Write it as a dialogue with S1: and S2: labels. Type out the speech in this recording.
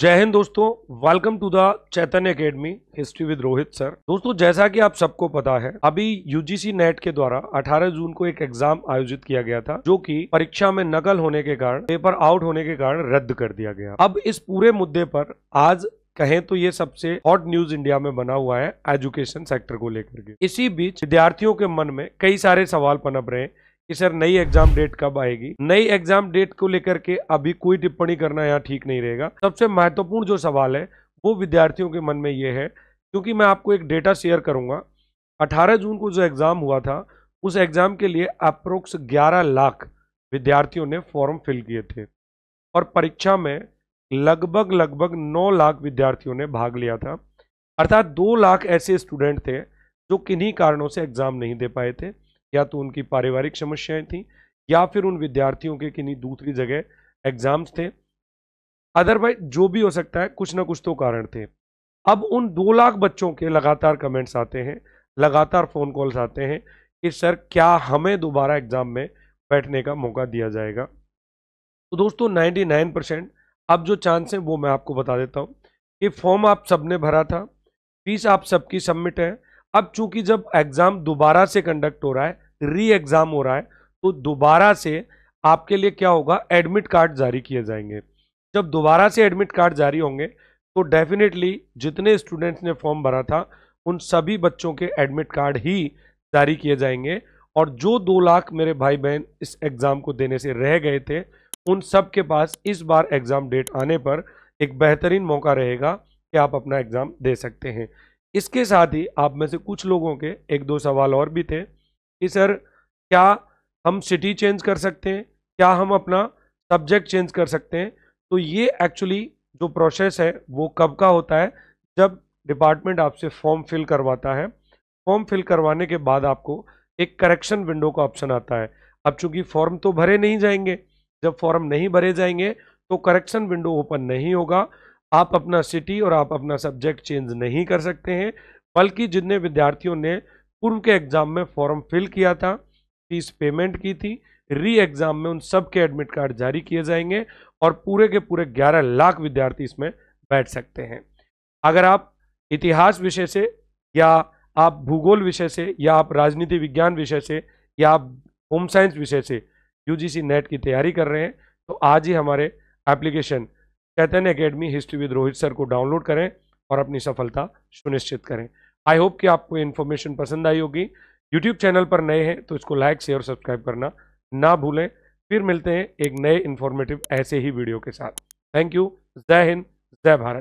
S1: जय हिंद दोस्तों welcome to the Chaitanya academy history with Rohit sir दोस्तों जैसा कि आप सबको पता है अभी यूजीसी नेट के द्वारा 18 जून को एक एग्जाम आयोजित किया गया था जो कि परीक्षा में नकल होने के कारण पेपर आउट होने के कारण रद्द कर दिया गया अब इस पूरे मुद्दे पर आज कहें तो ये सबसे हॉट न्यूज इंडिया में बना हुआ है एजुकेशन सेक्टर को लेकर के इसी बीच विद्यार्थियों के मन में कई सारे सवाल पनप रहे हैं कि सर नई एग्जाम डेट कब आएगी नई एग्जाम डेट को लेकर के अभी कोई टिप्पणी करना यहाँ ठीक नहीं रहेगा सबसे महत्वपूर्ण जो सवाल है वो विद्यार्थियों के मन में ये है क्योंकि मैं आपको एक डेटा शेयर करूँगा अठारह जून को जो एग्ज़ाम हुआ था उस एग्ज़ाम के लिए अप्रोक्स ग्यारह लाख विद्यार्थियों ने फॉर्म फिल किए थे और परीक्षा में लगभग लगभग नौ लाख विद्यार्थियों ने भाग लिया था अर्थात दो लाख ऐसे स्टूडेंट थे जो किन्हीं कारणों से एग्ज़ाम नहीं दे पाए थे या तो उनकी पारिवारिक समस्याएं थी या फिर उन विद्यार्थियों के किन्हीं दूसरी जगह एग्जाम्स थे अदरवाइज जो भी हो सकता है कुछ ना कुछ तो कारण थे अब उन दो लाख बच्चों के लगातार कमेंट्स आते हैं लगातार फ़ोन कॉल्स आते हैं कि सर क्या हमें दोबारा एग्ज़ाम में बैठने का मौका दिया जाएगा तो दोस्तों 99 परसेंट अब जो चांस हैं वो मैं आपको बता देता हूँ कि फॉर्म आप सबने भरा था फीस आप सबकी सबमिट है अब चूंकि जब एग्ज़ाम दोबारा से कंडक्ट हो रहा है री एग्ज़ाम हो रहा है तो दोबारा से आपके लिए क्या होगा एडमिट कार्ड जारी किए जाएंगे जब दोबारा से एडमिट कार्ड जारी होंगे तो डेफिनेटली जितने स्टूडेंट्स ने फॉर्म भरा था उन सभी बच्चों के एडमिट कार्ड ही जारी किए जाएंगे और जो दो लाख मेरे भाई बहन इस एग्ज़ाम को देने से रह गए थे उन सब के पास इस बार एग्ज़ाम डेट आने पर एक बेहतरीन मौका रहेगा कि आप अपना एग्ज़ाम दे सकते हैं इसके साथ ही आप में से कुछ लोगों के एक दो सवाल और भी थे कि सर क्या हम सिटी चेंज कर सकते हैं क्या हम अपना सब्जेक्ट चेंज कर सकते हैं तो ये एक्चुअली जो प्रोसेस है वो कब का होता है जब डिपार्टमेंट आपसे फॉर्म फिल करवाता है फॉर्म फिल करवाने के बाद आपको एक करेक्शन विंडो का ऑप्शन आता है अब चूंकि फॉर्म तो भरे नहीं जाएंगे जब फॉर्म नहीं भरे जाएंगे तो करेक्शन विंडो ओपन नहीं होगा आप अपना सिटी और आप अपना सब्जेक्ट चेंज नहीं कर सकते हैं बल्कि जितने विद्यार्थियों ने पूर्व के एग्ज़ाम में फॉर्म फिल किया था फीस पेमेंट की थी री एग्ज़ाम में उन सब के एडमिट कार्ड जारी किए जाएंगे और पूरे के पूरे 11 लाख विद्यार्थी इसमें बैठ सकते हैं अगर आप इतिहास विषय से या आप भूगोल विषय से या आप राजनीति विज्ञान विषय से या आप होम साइंस विषय से यूजीसी नेट की तैयारी कर रहे हैं तो आज ही हमारे application Chaitanya academy history with Rohit sir को डाउनलोड करें और अपनी सफलता सुनिश्चित करें आई होप कि आपको इन्फॉर्मेशन पसंद आई होगी यूट्यूब चैनल पर नए हैं तो इसको लाइक शेयर सब्सक्राइब करना ना भूलें फिर मिलते हैं एक नए इन्फॉर्मेटिव ऐसे ही वीडियो के साथ थैंक यू जय हिंद जय भारत